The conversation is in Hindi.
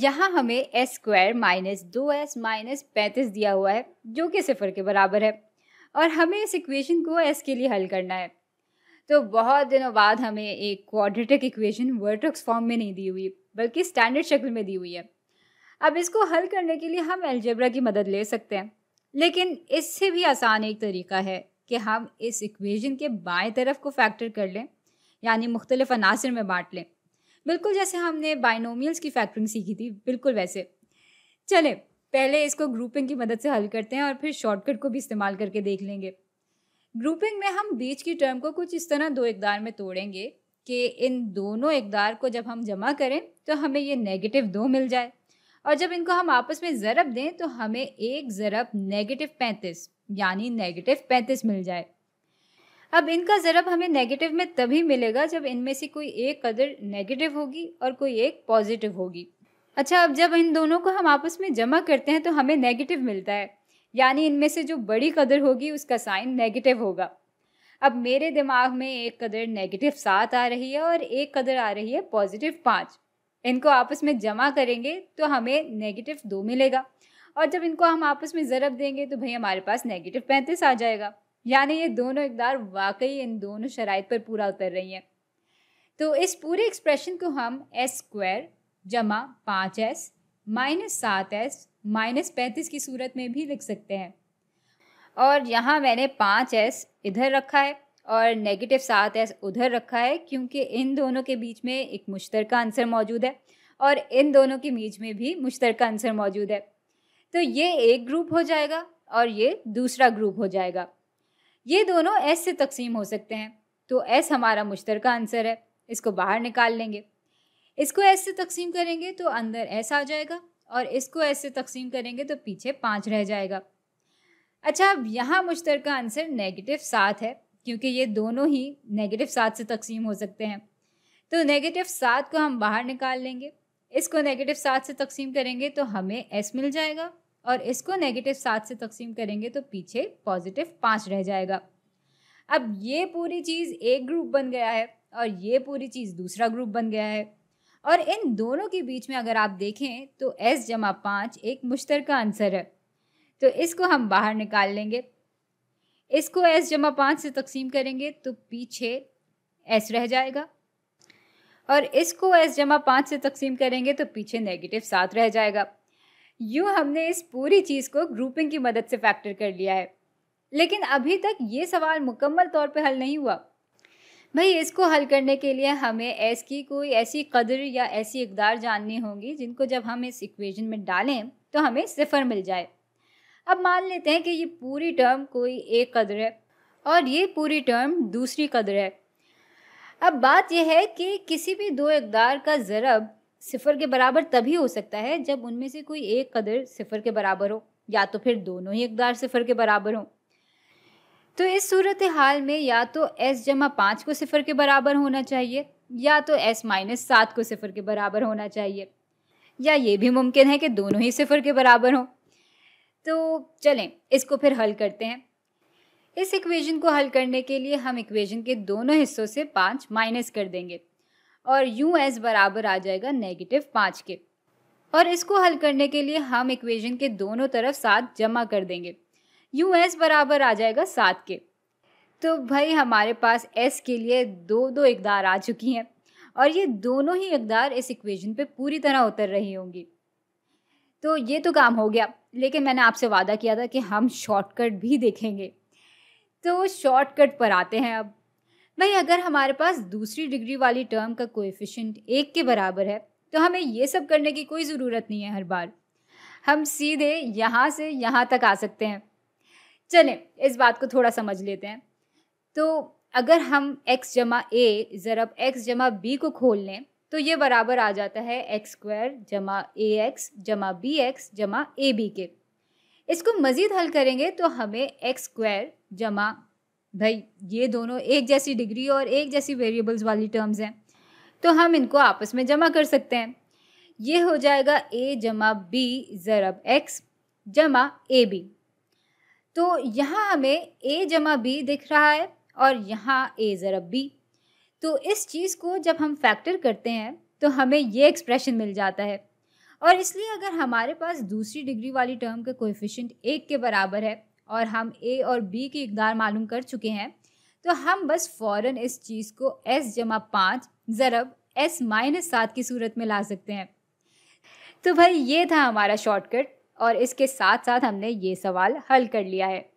यहाँ हमें एस स्क्वायर माइनस दो एस माइनस पैंतीस दिया हुआ है जो कि सिफर के बराबर है और हमें इस इक्वेशन को एस के लिए हल करना है तो बहुत दिनों बाद हमें एक क्वाड्रेटिक इक्वेशन वर्ट्रक्स फॉर्म में नहीं दी हुई बल्कि स्टैंडर्ड शक्ल में दी हुई है अब इसको हल करने के लिए हम एल्जेब्रा की मदद ले सकते हैं लेकिन इससे भी आसान एक तरीका है कि हम इस इक्वेशन के बाएं तरफ को फैक्टर कर लें यानी मुख्तलिफ अनासर में बांट लें बिल्कुल जैसे हमने बाइनोमियल्स की फैक्टरिंग सीखी थी बिल्कुल वैसे चले पहले इसको ग्रुपिंग की मदद से हल करते हैं और फिर शॉर्टकट को भी इस्तेमाल करके देख लेंगे ग्रुपिंग में हम बीच की टर्म को कुछ इस तरह दो इकदार में तोड़ेंगे कि इन दोनों इकदार को जब हम जमा करें तो हमें ये नेगेटिव दो मिल जाए और जब इनको हम आपस में ज़रब दें तो हमें एक ज़रब नेगेटिव पैंतीस यानी नेगेटिव पैंतीस मिल जाए अब इनका ज़रब हमें नेगेटिव में तभी मिलेगा जब इनमें से कोई एक कदर नेगेटिव होगी और कोई एक पॉजिटिव होगी अच्छा अब जब इन दोनों को हम आपस में जमा करते हैं तो हमें नेगेटिव मिलता है यानी इनमें से जो बड़ी कदर होगी उसका साइन नेगेटिव होगा अब मेरे दिमाग में एक कदर नेगेटिव सात आ रही है और एक कदर आ रही है पॉजिटिव पाँच इनको आपस में जमा करेंगे तो हमें नेगेटिव दो मिलेगा और जब इनको हम आपस में ज़रब देंगे तो भाई हमारे पास नेगेटिव पैंतीस आ जाएगा यानी ये दोनों इकदार वाकई इन दोनों शराइ पर पूरा उतर रही हैं तो इस पूरे एक्सप्रेशन को हम एस स्क्वायर जमा पाँच एस माइनस सात एस माइनस पैंतीस की सूरत में भी लिख सकते हैं और यहाँ मैंने पाँच एस इधर रखा है और नेगेटिव सात एस उधर रखा है क्योंकि इन दोनों के बीच में एक मुश्तरका आंसर मौजूद है और इन दोनों के बीच में भी मुश्तरका आंसर मौजूद है तो ये एक ग्रुप हो जाएगा और ये दूसरा ग्रुप हो जाएगा ये दोनों एस से तकसीम हो सकते हैं तो एस हमारा मुश्तर आंसर है इसको बाहर निकाल लेंगे इसको एस से तकसीम करेंगे तो अंदर एस आ जाएगा और इसको एस से तकसीम करेंगे तो पीछे पाँच रह जाएगा अच्छा अब यहाँ मुश्तर आंसर नेगेटिव सात है क्योंकि ये दोनों ही नेगेटिव सात से तकसीम हो सकते हैं तो नेगेटिव सात को हम बाहर निकाल लेंगे इसको नेगेटिव सात से तकसीम करेंगे तो हमें एस मिल जाएगा और इसको नेगेटिव सात से तकसीम करेंगे तो पीछे पॉजिटिव पाँच रह जाएगा अब ये पूरी चीज़ एक ग्रुप बन गया है और ये पूरी चीज़ दूसरा ग्रुप बन गया है और इन दोनों के बीच में अगर आप देखें तो एस जमा पाँच एक मुश्तर आंसर है तो इसको हम बाहर निकाल लेंगे इसको एस जमा पाँच से तकसीम करेंगे तो पीछे एस रह जाएगा और इसको एस जमा पाँच से तकसीम करेंगे तो पीछे नेगेटिव सात रह जाएगा यूँ हमने इस पूरी चीज़ को ग्रुपिंग की मदद से फैक्टर कर लिया है लेकिन अभी तक ये सवाल मुकम्मल तौर पर हल नहीं हुआ भाई इसको हल करने के लिए हमें एस की कोई ऐसी कदर या ऐसी इकदार जाननी होगी जिनको जब हम इस इक्वेशन में डालें तो हमें सिफर मिल जाए अब मान लेते हैं कि ये पूरी टर्म कोई एक कदर है और ये पूरी टर्म दूसरी कदर है अब बात यह है कि किसी भी दो इकदार का ज़रब सिफर के बराबर तभी हो सकता है जब उनमें से कोई एक कदर सिफर के बराबर हो या तो फिर दोनों ही अकदार सिफर के बराबर हों तो इस सूरत हाल में या तो एस जमा पाँच को सिफर के बराबर होना चाहिए या तो एस माइनस सात को सिफर के बराबर होना चाहिए या ये भी मुमकिन है कि दोनों ही सिफर के बराबर हों तो चलें इसको फिर हल करते हैं इस इक्वेशन को हल करने के लिए हम इक्वेशन के दोनों हिस्सों से पाँच माइनस कर देंगे और यू एस बराबर आ जाएगा नेगेटिव पाँच के और इसको हल करने के लिए हम इक्वेशन के दोनों तरफ सात जमा कर देंगे यू एस बराबर आ जाएगा सात के तो भाई हमारे पास एस के लिए दो दो इकदार आ चुकी हैं और ये दोनों ही इकदार इस इक्वेशन पे पूरी तरह उतर रही होंगी तो ये तो काम हो गया लेकिन मैंने आपसे वादा किया था कि हम शॉर्टकट भी देखेंगे तो शॉर्टकट पर आते हैं अब वहीं अगर हमारे पास दूसरी डिग्री वाली टर्म का कोएफिशिएंट एक के बराबर है तो हमें ये सब करने की कोई ज़रूरत नहीं है हर बार हम सीधे यहाँ से यहाँ तक आ सकते हैं चलें इस बात को थोड़ा समझ लेते हैं तो अगर हम x जमा ए ज़रब x जमा बी को खोल लें तो ये बराबर आ जाता है एक्स स्क्वायर जमा ए एक्स जमा बी एक्स जमा ए बी के इसको मज़ीद हल करेंगे तो हमें एक्स स्क्वायर जमा भाई ये दोनों एक जैसी डिग्री और एक जैसी वेरिएबल्स वाली टर्म्स हैं तो हम इनको आपस में जमा कर सकते हैं ये हो जाएगा ए जमा बी ज़रब एक्स जमा ए बी तो यहाँ हमें ए जमा बी दिख रहा है और यहाँ ए ज़रब बी तो इस चीज़ को जब हम फैक्टर करते हैं तो हमें ये एक्सप्रेशन मिल जाता है और इसलिए अगर हमारे पास दूसरी डिग्री वाली टर्म का कोएफिशिएंट एक के बराबर है और हम ए और बी की इकदार मालूम कर चुके हैं तो हम बस फ़ौर इस चीज़ को एस जमा पाँच ज़रब एस माइनस सात की सूरत में ला सकते हैं तो भाई ये था हमारा शॉर्टकट और इसके साथ साथ हमने ये सवाल हल कर लिया है